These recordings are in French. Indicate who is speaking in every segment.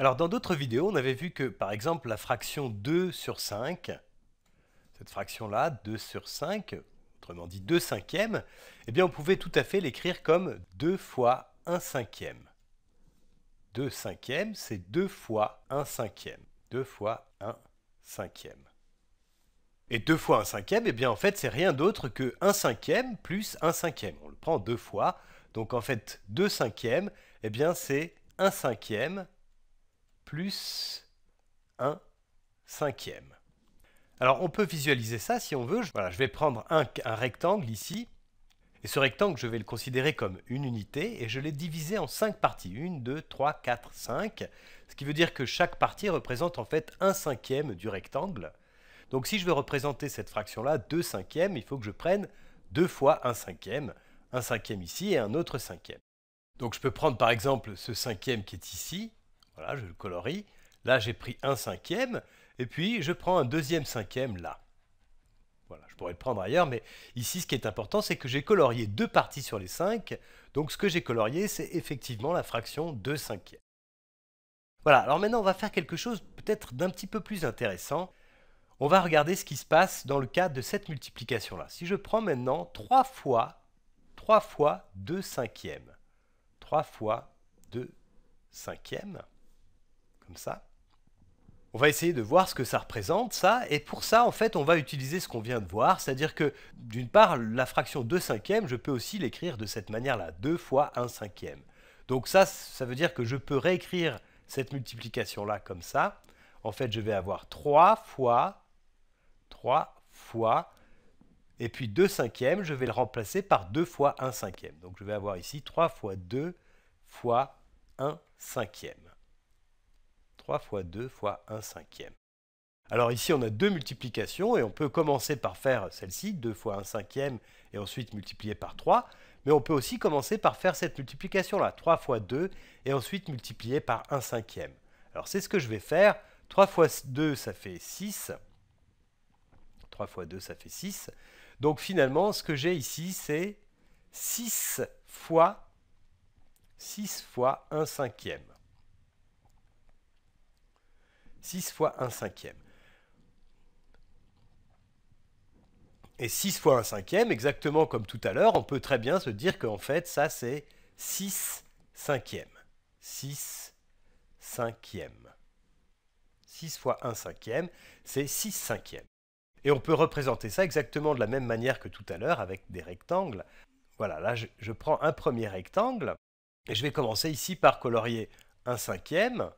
Speaker 1: Alors dans d'autres vidéos, on avait vu que par exemple la fraction 2 sur 5, cette fraction-là, 2 sur 5, autrement dit 2 cinquièmes, eh bien on pouvait tout à fait l'écrire comme 2 fois 1 cinquième. 2 cinquièmes, c'est 2 fois 1 cinquième. 2 fois 1 cinquième. Et 2 fois 1 cinquième, eh bien en fait c'est rien d'autre que 1 cinquième plus 1 cinquième. On le prend deux fois, donc en fait 2 cinquièmes, eh bien c'est 1 cinquième plus 1 cinquième. Alors on peut visualiser ça si on veut. Je, voilà, je vais prendre un, rectangle ici. Et ce rectangle, je vais le considérer comme une unité et je l'ai divisé en cinq parties. une, 2, 3, 4, 5. Ce qui veut dire que chaque partie représente en fait un cinquième du rectangle. Donc si je veux représenter cette fraction-là, 2 cinquièmes, il faut que je prenne deux fois 1 cinquième. Un cinquième ici et un autre cinquième. Donc je peux prendre par exemple ce cinquième qui est ici voilà, je le colorie. Là, j'ai pris un cinquième, et puis je prends un deuxième cinquième là. Voilà, je pourrais le prendre ailleurs, mais ici, ce qui est important, c'est que j'ai colorié deux parties sur les cinq. Donc, ce que j'ai colorié, c'est effectivement la fraction 2 cinquièmes. Voilà, alors maintenant, on va faire quelque chose peut-être d'un petit peu plus intéressant. On va regarder ce qui se passe dans le cadre de cette multiplication-là. Si je prends maintenant 3 fois 3 fois 2 cinquièmes. 3 fois 2 cinquièmes ça. On va essayer de voir ce que ça représente, ça, et pour ça, en fait, on va utiliser ce qu'on vient de voir, c'est-à-dire que, d'une part, la fraction 2 cinquièmes, je peux aussi l'écrire de cette manière-là, 2 fois 1 cinquième. Donc ça, ça veut dire que je peux réécrire cette multiplication-là comme ça. En fait, je vais avoir 3 fois, 3 fois, et puis 2 cinquièmes, je vais le remplacer par 2 fois 1 cinquième. Donc je vais avoir ici 3 fois 2 fois 1 cinquième. 3 fois 2 fois 1 cinquième. Alors ici, on a deux multiplications et on peut commencer par faire celle-ci, 2 fois 1 cinquième, et ensuite multiplier par 3. Mais on peut aussi commencer par faire cette multiplication-là, 3 fois 2, et ensuite multiplier par 1 cinquième. Alors c'est ce que je vais faire. 3 fois 2, ça fait 6. 3 fois 2, ça fait 6. Donc finalement, ce que j'ai ici, c'est 6 fois 6 fois 1 cinquième. 6 fois 1 cinquième. Et 6 fois 1 cinquième, exactement comme tout à l'heure, on peut très bien se dire qu'en fait, ça c'est 6 cinquièmes. 6 cinquièmes. 6 fois 1 cinquième, c'est 6 cinquièmes. Et on peut représenter ça exactement de la même manière que tout à l'heure avec des rectangles. Voilà, là je, je, prends un premier rectangle et je vais commencer ici par colorier 1 cinquième.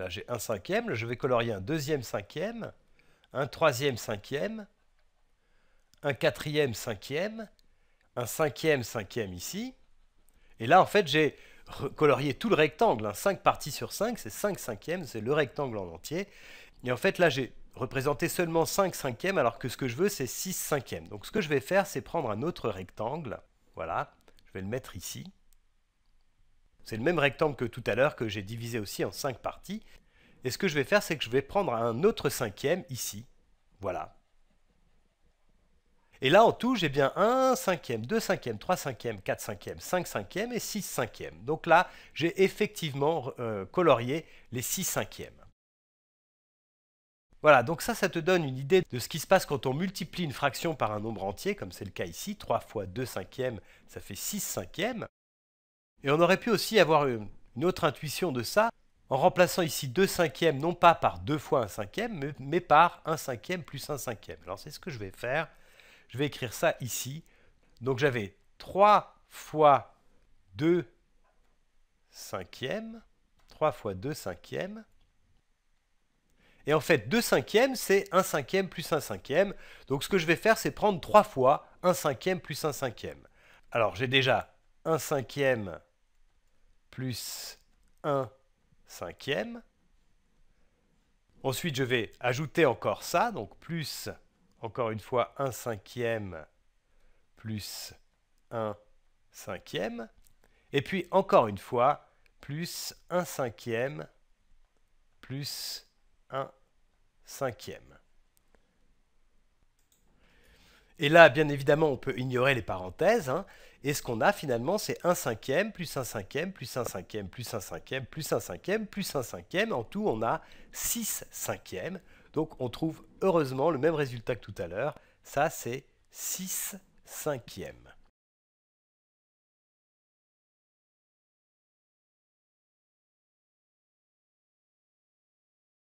Speaker 1: Là, j'ai un cinquième. je vais colorier un deuxième cinquième, un troisième cinquième, un quatrième cinquième, un cinquième cinquième ici. Et là, en fait, j'ai colorié tout le rectangle. 5 hein. parties sur 5, c'est 5 cinquièmes, c'est le rectangle en entier. Et en fait, là, j'ai représenté seulement 5 cinquièmes, alors que ce que je veux, c'est 6 cinquièmes. Donc, ce que je vais faire, c'est prendre un autre rectangle. Voilà, je vais le mettre ici. C'est le même rectangle que tout à l'heure que j'ai divisé aussi en 5 parties. Et ce que je vais faire, c'est que je vais prendre un autre cinquième ici. Voilà. Et là, en tout, j'ai bien 1 cinquième, 2 cinquièmes, 3 cinquièmes, 4 cinquièmes, 5 cinquièmes et 6 cinquièmes. Donc là, j'ai effectivement euh, colorié les 6 cinquièmes. Voilà, donc ça, ça te donne une idée de ce qui se passe quand on multiplie une fraction par un nombre entier, comme c'est le cas ici. 3 fois 2 cinquièmes, ça fait 6 cinquièmes. Et on aurait pu aussi avoir une, autre intuition de ça en remplaçant ici 2 cinquièmes non pas par 2 fois 1 cinquième, mais, mais par 1 cinquième plus 1 cinquième. Alors c'est ce que je vais faire. Je vais écrire ça ici. Donc j'avais 3 fois 2 cinquièmes, 3 fois 2 cinquièmes. Et en fait, 2 cinquièmes, c'est 1 cinquième plus 1 cinquième. Donc ce que je vais faire, c'est prendre 3 fois 1 cinquième plus 1 cinquième. Alors j'ai déjà 1 cinquième plus 1 cinquième. Ensuite, je vais ajouter encore ça, donc plus, encore une fois, 1 cinquième plus 1 cinquième. Et puis, encore une fois, plus 1 cinquième plus 1 cinquième. Et là, bien évidemment, on peut ignorer les parenthèses. Hein. et ce qu'on a finalement, c'est 1 cinquième, plus 1 cinquième, plus 1 cinquième, plus 1 cinquième, plus 1 cinquième, plus 1 cinquième. En tout, on a 6 cinquièmes. Donc on trouve heureusement le même résultat que tout à l'heure. Ça, c'est 6 cinquièmes.